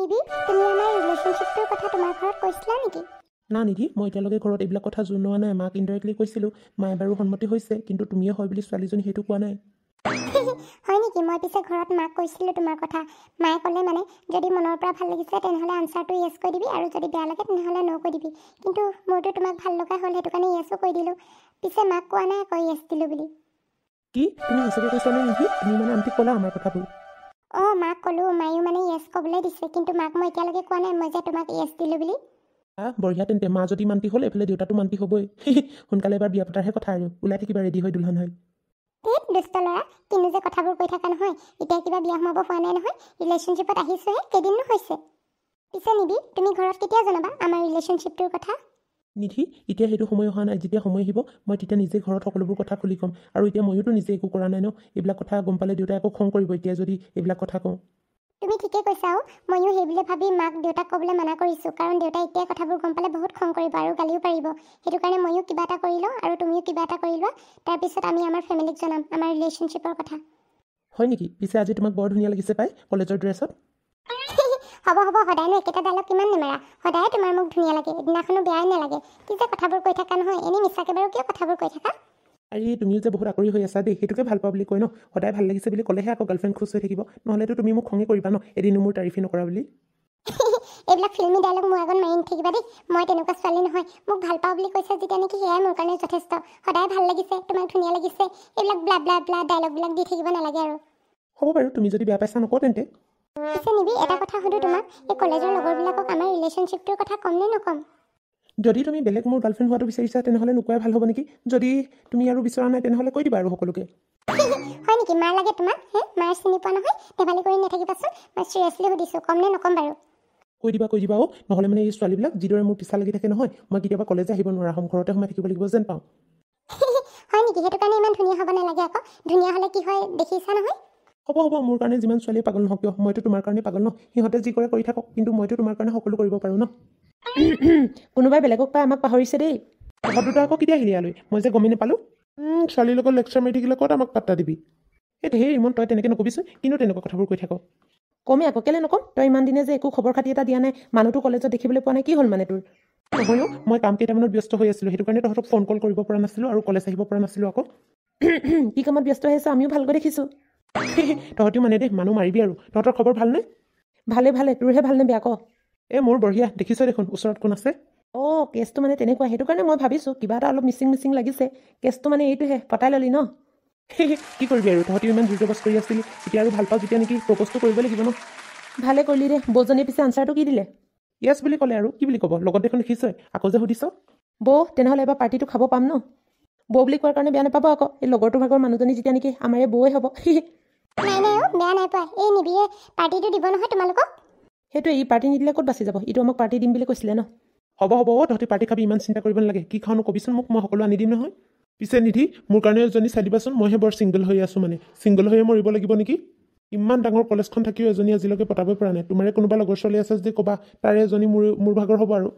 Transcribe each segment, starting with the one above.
নিবি তুমি আমাৰ ৰিলেশ্যনশ্বিপটোৰ কথা তোমাৰ ঘৰত কৈছিলা নেকি না নিদি মই এতিয়ালৈকে ঘৰত এইবিলাক কথা জনোৱা নাই মাক ইনডাইৰেক্টলি কৈছিলোঁ মায়ে বাৰু সন্মতি হৈছে কিন্তু তুমিয়ে হয় বুলি ছোৱালীজনী সেইটো কোৱা নাই হয় নেকি মই পিছে ঘৰত মাক কৈছিলোঁ তোমাৰ কথা মায়ে ক'লে মানে যদি মনৰ পৰা ভাল লাগিছে তেনেহ'লে আনচাৰটো য়েছ কৈ দিবি আৰু যদি বেয়া লাগে তেনেহ'লে ন' কৈ দিবি কিন্তু মোৰতো তোমাক ভাল লগা হ'ল সেইটো কাৰণে য়েছো কৈ দিলোঁ পিছে মাক কোৱা নাই আকৌ য়েছ দিলোঁ বুলি কি তুমি কৈছা নে নিদি তুমি মানে আনটিক ক'লা আমাৰ কথাবোৰ অঁ মাক ক'লোঁ মায়ো মানে য়েছ ক'বলৈ দিছে কিন্তু মাক মই এতিয়ালৈকে কোৱা নাই মই যে তোমাক য়েছ দিলোঁ বুলি বঢ়িয়া তেন্তে মা যদি মান্তি হ'ল এইফালে দেউতাটো মান্তি হ'বই সোনকালে এবাৰ বিয়া পতাৰহে কথা আৰু ওলাই থাকিবা ৰেডি হৈ দুলহন হ'ল এই দুষ্ট ল'ৰা কিনো যে কথাবোৰ কৈ থকা নহয় এতিয়া কিবা বিয়া সোমাব হোৱা নাই নহয় ৰিলেশ্যনশ্বিপত আহিছোঁহে কেইদিননো হৈছে পিছে নিবি তুমি ঘৰত কেতিয়া জনাবা আমাৰ ৰিলেশ্যনশ্বিপটোৰ কথা নিধি এতিয়া সেইটো সময় অহা নাই যেতিয়া সময় আহিব মই তেতিয়া নিজে ঘৰত সকলোবোৰ কথা খুলি ক'ম আৰু এতিয়া ময়োতো নিজে একো কৰা নাই ন এইবিলাক কথা গম পালে দেউতাই আকৌ খং কৰিব এতিয়া যদি এইবিলাক কথা কওঁ তুমি ঠিকেই কৈছা ময়ো সেইবুলি ভাবি মাক দেউতাক ক'বলৈ মানা কৰিছোঁ কাৰণ দেউতাই এতিয়া কথাবোৰ গম পালে বহুত খং কৰিব আৰু গালিও পাৰিব সেইটো কাৰণে ময়ো কিবা এটা কৰি লওঁ আৰু তুমিও কিবা এটা কৰি লোৱা তাৰপিছত আমি আমাৰ ফেমিলিক জনাম আমাৰ ৰিলেশ্যনশ্বিপৰ কথা হয় নেকি পিছে আজি তোমাক বৰ ধুনীয়া লাগিছে পাই কলেজৰ ড্ৰেছত হ'ব হ'ব সদায়নো একেটা ডালক কিমান নেমাৰা সদায় তোমাৰ মোক ধুনীয়া লাগে এদিনাখনো বেয়াই নালাগে কি যে কথাবোৰ কৈ থাকা নহয় এনেই মিছাকৈ বাৰু কিয় কথাবোৰ কৈ থাকা আৰে তুমিও যে বহুত আকৰি হৈ আছা দেই সেইটোকে ভাল পাওঁ বুলি কয় ন সদায় ভাল লাগিছে বুলি ক'লেহে আকৌ গাৰ্লফ্ৰেণ্ড খুচ হৈ থাকিব নহ'লেতো তুমি মোক খঙে কৰিবা ন এদিনো মোৰ তাৰিফে নকৰা বুলি এইবিলাক ফিল্মী ডাইলগ মোৰ আগত মাৰি নাথাকিবা দেই মই তেনেকুৱা ছোৱালী নহয় মোক ভাল পাওঁ বুলি কৈছে যেতিয়া নেকি সেয়াই মোৰ কাৰণে যথেষ্ট সদায় ভাল লাগিছে তোমাক ধুনীয়া লাগিছে এইবিলাক ব্লা ব্লা ব্লা ডাইলগবিলাক দি থাকিব নালাগে আৰু হ'ব বাৰু তুমি যদি বেয়া পাইছা নকওঁ তেন্তে আছে নিবি এটা কথা সুধো তোমাক এই কলেজৰ লগৰবিলাকক আমাৰ ৰিলেশ্যনশ্বিপটোৰ কথা কম নে নকম যদি তুমি বেলেগ মোৰ গাৰ্লফ্ৰেণ্ড হোৱাটো বিচাৰিছা তেনেহ'লে নোকোৱাই ভাল হ'ব নেকি যদি তুমি আৰু বিচৰা নাই তেনেহ'লে কৈ দিবা আৰু সকলোকে হয় নেকি মাৰ লাগে তোমাক হে মাৰ চিনি পোৱা নহয় ধেমালি কৰি নাথাকিবাচোন মই চিৰিয়াছলি সুধিছোঁ কম নে নকম বাৰু কৈ দিবা কৈ দিবা নহ'লে মানে এই ছোৱালীবিলাক যিদৰে মোৰ পিছা লাগি থাকে নহয় মই কেতিয়াবা কলেজ আহিব নোৱাৰা হ'ম ঘৰতে সোমাই থাকিব লাগিব যেন পাওঁ হয় নেকি সেইটো কাৰণে ইমান ধুনীয়া হ'ব নালাগে আকৌ ধুনীয়া হ'লে কি হয় দেখিছা নহয় হ'ব হ'ব মোৰ কাৰণে যিমান ছোৱালীয়ে পাগল নহওক কিয় মইতো তোমাৰ কাৰণে পাগল ন সিহঁতে যি কৰে কৰি থাকক কিন্তু মইতো তোমাৰ কাৰণে সকলো কৰিব পাৰোঁ ন কোনোবাই বেলেগক পাই আমাক পাহৰিছে দেই কথা দুটা আকৌ কেতিয়া আহিলে ইয়ালৈ মই যে গমেই নাপালোঁ ছোৱালীৰ লগত লেকচাৰ মাৰি থাকিলে ক'ত আমাক পাত্তা দিবি এই ধেৰ ইমান তই তেনেকৈ নক'বিচোন কিন্তু তেনেকুৱা কথাবোৰ কৈ থাকক কমে আকৌ কেলৈ নকওঁ তই ইমান দিনে যে একো খবৰ খাতি এটা দিয়া নাই মানুহটো কলেজত দেখিবলৈ পোৱা নাই কি হ'ল মানে তোৰ নহয়ও মই কাম কেইটামানত ব্যস্ত হৈ আছিলোঁ সেইটো কাৰণে তহঁতক ফোন কল কৰিব পৰা নাছিলোঁ আৰু কলেজ আহিব পৰা নাছিলোঁ আকৌ কি কামত ব্যস্ত হৈ আছোঁ আমিও ভালকৈ দেখিছোঁ তহঁতিও মানে দেই মানুহ মাৰিবি আৰু তহঁতৰ খবৰ ভালনে ভালে ভালে তোৰহে ভালনে বেয়া ক এই মোৰ বঢ়িয়া দেখিছই দেখোন ওচৰত কোন আছে অঁ কেছটো মানে তেনেকুৱা সেইটো কাৰণে মই ভাবিছোঁ কিবা এটা অলপ মিচিং মিচিং লাগিছে কেছটো মানে এইটোহে পতাই ল'লি ন কি কৰিবি আৰু তহঁতি ইমান দ্ৰুত বস্তু কৰি আছিলি এতিয়া আৰু ভাল পাওঁ যেতিয়া নেকি প্ৰপ'জটো কৰিব লাগিব ন ভালে কৰিলি দে বৌজনীয়ে পিছে আনচাৰটো কি দিলে য়েছ বুলি ক'লে আৰু কি বুলি ক'ব লগত দেখোন লিখিছই আকৌ যে সুধিছ বৌ তেনেহ'লে এবাৰ পাৰ্টিটো খাব পাম ন বৌ বুলি কোৱাৰ কাৰণে বেয়া নাপাব আকৌ এই লগৰটো ভাগৰ মানুহজনী যেতিয়া নেকি আমাৰ এই বৌয়ে হ'ব নাই নাই বেয়া নাই পোৱা এই নিবিয়ে পাৰ্টিটো দিব নহয় তোমালোকক সেইটোৱে ই পাৰ্টি নিদিলে ক'ত বাচি যাব এইটো আমাক পাৰ্টি দিম বুলি কৈছিলে ন হ'ব হ'ব অ' তহঁতি পাৰ্টি খাবি ইমান চিন্তা কৰিব নালাগে কি খাওঁ ক'বিচোন মোক মই সকলো আনি দিম নহয় পিছে নিধি মোৰ কাৰণে এজনী চাই দিবাচোন মইহে বৰ ছিংগল হৈ আছোঁ মানে ছিংগল হৈয়ে মৰিব লাগিব নেকি ইমান ডাঙৰ কলেজখন থাকিও এজনী আজিলৈকে পতাব পৰা নাই তোমাৰে কোনোবা লগৰ ছোৱালী আছে যদি ক'বা তাৰে এজনী মোৰ মোৰ ভাগৰ হ'ব আৰু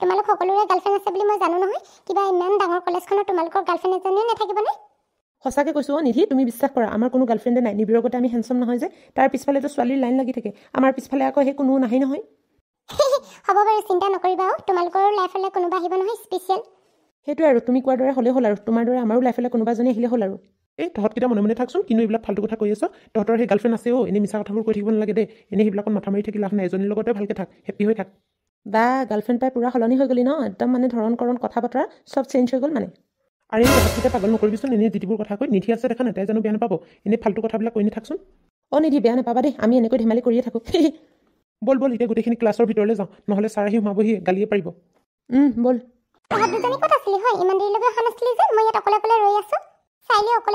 তোমালোক সকলোৰে গাৰ্লফ্ৰেণ্ড আছে বুলি মই জানো নহয় কিবা ইমান ডাঙৰ কলেজখনত তোমালোকৰ গাৰ্লফ্ৰেণ্ড এজনীও নাথাকিবনে সঁচাকৈ কৈছোঁ অঁ নিধি তুমি বিশ্বাস কৰা আমাৰ কোনো গাৰ্লফ্ৰেণ্ডে নাই নিবিৰ গতে আমি হেণ্ডচম নহয় যে তাৰ পিছফালেতো ছোৱালীৰ লাইন লাগি থাকে আমাৰ পিছফালে আকৌ সেই কোনো নাহেই নহয় হ'ব বাৰু চিন্তা নকৰিবা আৰু তোমালোকৰ লাইফলৈ কোনোবা আহিব নহয় স্পেচিয়েল সেইটোৱে আৰু তুমি কোৱাৰ দৰে হ'লেই হ'ল আৰু তোমাৰ দৰে আমাৰো লাইফলৈ কোনোবাজনী আহিলে হ'ল আৰু এই তহঁতকেইটা মনে মনে থাকচোন কিন্তু এইবিলাক ফাল্টু কথা কৈ আছ তহঁতৰ সেই গাৰ্লফ্ৰেণ্ড আছে অ' এনেই মিছা কথাবোৰ কৈ থাকিব নালাগে দেই এনেই সেইবিলাকত মাথা মাৰি থাকি লাভ নাই এজনীৰ লগতে ভালকৈ থাক হেপ্পী হৈ থাক বা গাৰ্লফ্ৰেণ্ড পাই পূৰা সলনি হৈ গ'লি ন একদম মানে ধৰণ কৰণ কথা বতৰা চব চেঞ্জ হৈ গ'ল মানে আৰে কথাটোতে পাগল নকৰিবিচোন এনেই যিটিবোৰ কথা কৈ নিধি আছে দেখা নাই তাই জানো বেয়া নাপাব এনেই ফাল্টু কথাবিলাক কৈ নাথাকচোন অ' নিধি বেয়া নাপাবা দেই আমি এনেকৈ ধেমালি কৰিয়ে থাকোঁ বল বল এতিয়া গোটেইখিনি ক্লাছৰ ভিতৰলৈ যাওঁ নহ'লে ছাৰ আহি সোমাবহি গালিয়ে পাৰিব বল মাথা ঘূৰা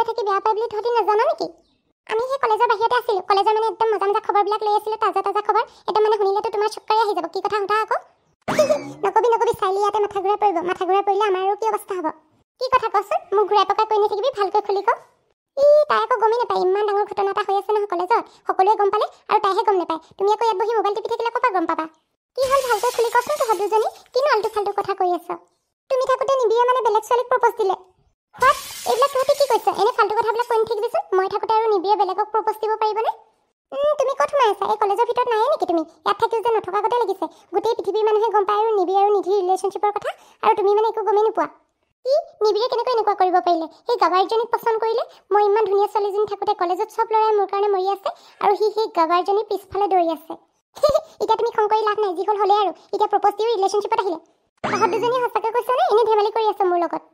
পৰিলে আমাৰ আৰু কি অৱস্থা হ'ব কি কথা কচোন মোক ঘূৰাই পকা কৈ নাথাকিবি ভালকৈ খুলি ক ই তাই আকৌ গমেই নাপায় ইমান ডাঙৰ ঘটনা এটা হৈ আছে নহয় কলেজত সকলোৱে গম পালে আৰু তাইহে গম নাপায় তুমি আকৌ ইয়াত বহি মোবাইল টিপি থাকিলে ক'ৰপৰা গম পাবা কি হ'ল ভালকৈ খুলি কচোন তহঁত দুজনী কিনো আলটো ফাল্টু কথা কৈ আছ তুমি থাকোঁতে নিবিয়ে মানে বেলেগ ছোৱালীক প্ৰপজ দিলে হোৱাত এইবিলাক তহঁতে কি কৈছ এনে ফাল্টু কথাবিলাক কৈ নাথাকিবিচোন মই থাকোঁতে আৰু নিবিয়ে বেলেগক প্ৰপজ দিব পাৰিবনে তুমি ক'ত সোমাই আছা এই কলেজৰ ভিতৰত নাই নেকি তুমি ইয়াত থাকি যে নথকা গতে লাগিছে গোটেই পৃথিৱীৰ মানুহে গম পায় আৰু নিবি আৰু নিধিৰ ৰিলেশ্যনশ্বিপৰ কথা আৰু তুমি মানে একো গমেই নোপোৱা ই নিবিৰে কেনেকৈ এনেকুৱা কৰিব পাৰিলে সেই গাভাৰজনীক পচন্দ কৰিলে মই ইমান ধুনীয়া ছোৱালীজনী থাকোঁতে কলেজত চব ল'ৰাই মোৰ কাৰণে মৰি আছে আৰু সি সেই গাভাৰজনী পিছফালে দৌৰি আছে এতিয়া তুমি খং কৰি লাভ নাই যি হ'ল হ'লে আৰু এতিয়া প্ৰপজ দিও ৰিলেশ্যনশ্বিপত আহিলে তহঁত দুজনী সঁচাকৈ কৈছনে এনেই ধেমালি কৰি আছে মোৰ লগত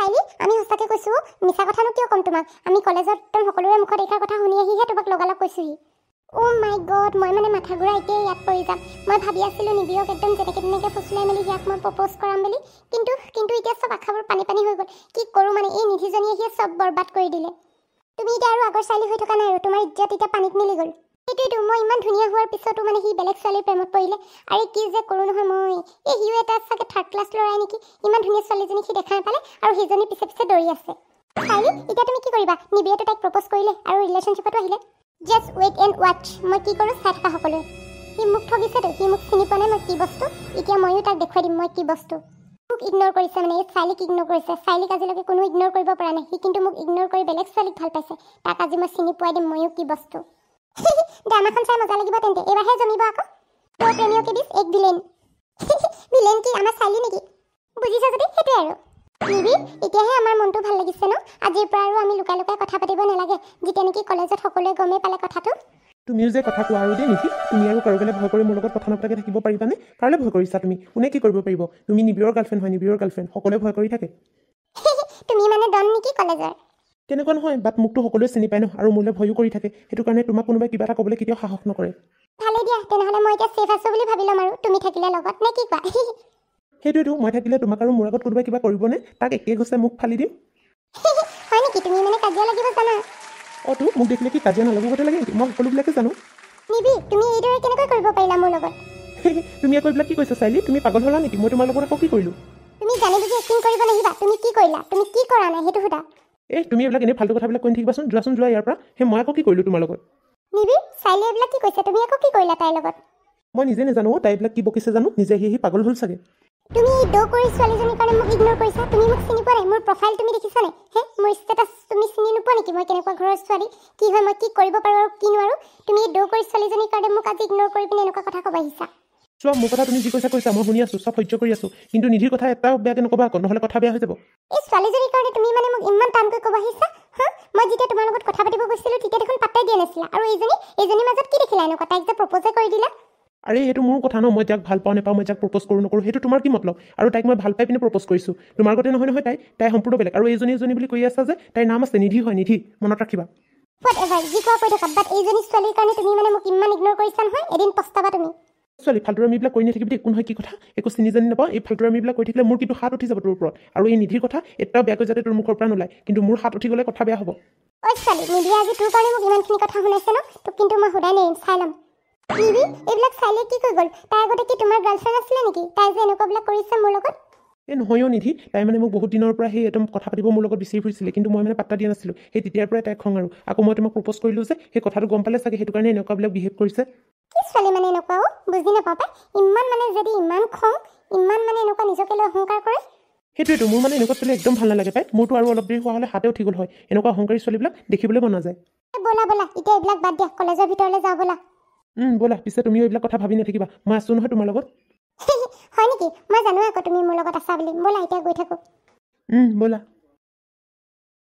চাইলি আমি সঁচাকৈ কৈছোঁ মিছা কথানো কিয় ক'ম তোমাক আমি কলেজত তোৰ সকলোৰে মুখত এইষাৰ কথা শুনি আহিহে তোমাক লগালগ কৈছোঁহি অ' মাই গড মই মানে মাথাগুৰা এতিয়াই ইয়াত পৰি যাম মই ভাবি আছিলোঁ নিবিয়ক একদম যেনেকৈ তেনেকৈ ফুচলাই মেলি ইয়াক মই প্ৰপ'জ কৰাম বুলি কিন্তু কিন্তু এতিয়া চব আশাবোৰ পানী পানী হৈ গ'ল কি কৰোঁ মানে এই নিধিজনীয়ে সিয়ে চব বৰবাদ কৰি দিলে তুমি এতিয়া আৰু আগৰ ছোৱালী হৈ থকা নাই আৰু তোমাৰ ইজ্জত এতিয়া পানীত মিলি গ'ল সেইটোৱেইতো মই ইমান ধুনীয়া হোৱাৰ পিছতো মানে সি বেলেগ ছোৱালীৰ প্ৰেমত পৰিলে আৰে কি যে কৰোঁ নহয় মই এই সিও এটা চাগে থাৰ্ড ক্লাছ ল'ৰাই নেকি ইমান ধুনীয়া ছোৱালীজনী সি দেখা নাপালে আৰু সেইজনী পিছে পিছে দৌৰি আছে চাৰি এতিয়া তুমি কি কৰিবা নিবিয়েতো তাইক প্ৰপ'জ কৰিলে আৰু ৰিলেশ্যনশ্বিপতো আহিলে জাষ্ট ৱেইট এণ্ড ৱাট মই কি কৰোঁ চাই থকা সকলোৱে সি মোক ঠগিছেতো সি মোক চিনি পোৱা নাই মই কি বস্তু এতিয়া ময়ো তাক দেখুৱাই দিম মই কি বস্তু মোক ইগন'ৰ কৰিছে মানে এই ছোৱালীক ইগন'ৰ কৰিছে ছোৱালীক আজিলৈকে কোনো ইগন'ৰ কৰিব পৰা নাই সি কিন্তু মোক ইগন'ৰ কৰি বেলেগ ছোৱালীক ভাল পাইছে তাক আজি মই চিনি পোৱাই দিম ময়ো কি বস্তু ড্ৰামাখন চাই মজা লাগিব তেন্তে এইবাৰহে জমিব আকৌ প্ৰেমীয়কে দিছ এক বিলেন বিলেন কি আমাৰ ছোৱালী নেকি বুজিছা যদি সেইটোৱে আৰু ভিবি এতিয়াহে আমাৰ মনটো ভাল লাগিছে ন আজিৰ পৰা আৰু আমি লুকাই লুকাই কথা পাতিব নালাগে যেতিয়া নেকি কলেজত সকলোৱে গমেই পালে কথাটো তুমিও যে কথা কোৱা আৰু দেই নেকি তুমি আৰু কাৰো কাৰণে ভয় কৰি মোৰ লগত কথা নপতাকৈ থাকিব পাৰিবানে কাৰলৈ ভয় কৰিছা তুমি কোনে কি কৰিব পাৰিব তুমি নিবিয়ৰ গাৰ্লফ্ৰেণ্ড হয় নিবিয়ৰ গাৰ্লফ্ৰেণ্ড সকলোৱে ভয় কৰি থাকে তুমি মানে ডন নেকি কলেজৰ তেনেকুৱা নহয় বাট মোকতো সকলোৱে চিনি পায় ন আৰু মোলৈ ভয়ো কৰি থাকে সেইটো কাৰণে তোমাক কোনোবাই কিবা এটা ক'বলৈ কেতিয়াও সাহস নকৰে ভালে দিয়া সেইটোৱেতো মই থাকিলে তোমাক আৰু মোৰ আগত কোনোবাই কিবা কৰিবনে তাক একেই গৈছে মোক ফালি দিম অ এইবিলাক কি কৈছা চাইলি তুমি পাগল কি বকিছে জানো নিজে আহি পাগল হ'ল চাগে তুমি দো কৰি ছোৱালীজনীৰ কাৰণে মোক ইগনোৰ কৰিছা তুমি মোক চিনি পোৱা মোৰ প্ৰফাইল তুমি দেখিছা নাই হে মোৰ ষ্টেটাছ তুমি চিনি নোপোৱা নেকি মই কেনেকুৱা ঘৰৰ ছোৱালী কি হয় মই কি কৰিব পাৰোঁ আৰু কি নোৱাৰোঁ তুমি দো কৰি ছোৱালীজনীৰ কাৰণে মোক আজি ইগনোৰ কৰি পিনে এনেকুৱা কথা ক'ব আহিছা চোৱা মোৰ কথা তুমি যি কৈছা কৈছা মই শুনি আছো চব সহ্য কৰি আছো কিন্তু নিধিৰ কথা এটাও বেয়াকৈ নক'বা আকৌ নহ'লে কথা বেয়া হৈ যাব এই ছোৱালীজনীৰ কাৰণে তুমি মানে মোক ইমান টানকৈ ক'ব আহিছা মই যেতিয়া তোমাৰ লগত কথা পাতিব গৈছিলোঁ তেতিয়া দেখোন পাত্তাই দিয়া নাছিলা আৰু এইজনী এইজনীৰ মাজত কি দেখিলা এনেকুৱা তাইক যে প্ৰপ'জে কৰি দিলা আৰে সেইটো মোৰ কথা ন মই তাইক ভাল পাওঁ নাপাওঁ মই যাক প্ৰপ'জ কৰোঁ নকৰোঁ সেইটো তোমাৰ কি মতলব আৰু তাইক মই ভাল পাই পিনে প্ৰপ'জ কৰিছোঁ তোমাৰ গতে নহয় নহয় তাই তাই সম্পূৰ্ণ বেলেগ আৰু এইজনী এজনী বুলি কৈ আছা যে তাইৰ নাম আছে নিধি হয় নিধি মনত ৰাখিবা কি কথা একো চিনি জানি নাপাওঁ এই ফাল্টুৰ আমিবিলাক কৰি থাকিলে মোৰ উঠি যাব তোৰ ওপৰত আৰু এই নিধিৰ কথা এটাও বেয়াকৈ যাতে তোৰ মুখৰ পৰা নোলায় কিন্তু মোৰ হাত উঠি গ'লে কথা বেয়া হ'ব কিৱি এইবিলাক চাইলে কি কৈ তাই আগতে কি তোমাৰ গাৰ্লফ্ৰেণ্ড আছিলে নেকি তাই যে এনেকুৱাবিলাক কৰিছে মোৰ লগত এই নহয় নিধি তাই মানে মোক বহুত দিনৰ পৰা সেই একদম কথা পাতিব মোৰ লগত বিচাৰি ফুৰিছিলে কিন্তু মই মানে পাত্তা দিয়া নাছিলোঁ সেই তেতিয়াৰ পৰাই তাইক খং আৰু আকৌ মই তোমাক প্ৰপ'জ কৰিলোঁ যে সেই কথাটো গম পালে চাগে সেইটো কাৰণে এনেকুৱাবিলাক বিহেভ কৰিছে কি ছোৱালী মানে এনেকুৱা অ' বুজি নাপাওঁ পাই ইমান মানে যদি ইমান খং ইমান মানে এনেকুৱা নিজকে লৈ অহংকাৰ কৰে সেইটোৱেইতো মোৰ মানে এনেকুৱা ছোৱালী একদম ভাল নালাগে পাই মোৰতো আৰু অলপ দেৰি হোৱা হ'লে হাতেও উঠি হয় এনেকুৱা অহংকাৰী ছোৱালীবিলাক দেখিবলৈ মনা যায় ব'লা ব'লা এতিয়া এইবিলাক বাদ দিয়া কলেজৰ ভিতৰলৈ যাবলা ব'লা পিছে তুমি এইবিলাক কথা ভাবি নাথাকিবা মই আছো নহয় তোমাৰ লগত হয় নেকি মই জানো আকৌ তুমি মোৰ লগত আছা বুলি ব'লা এতিয়া গৈ থাকোঁ ব'লা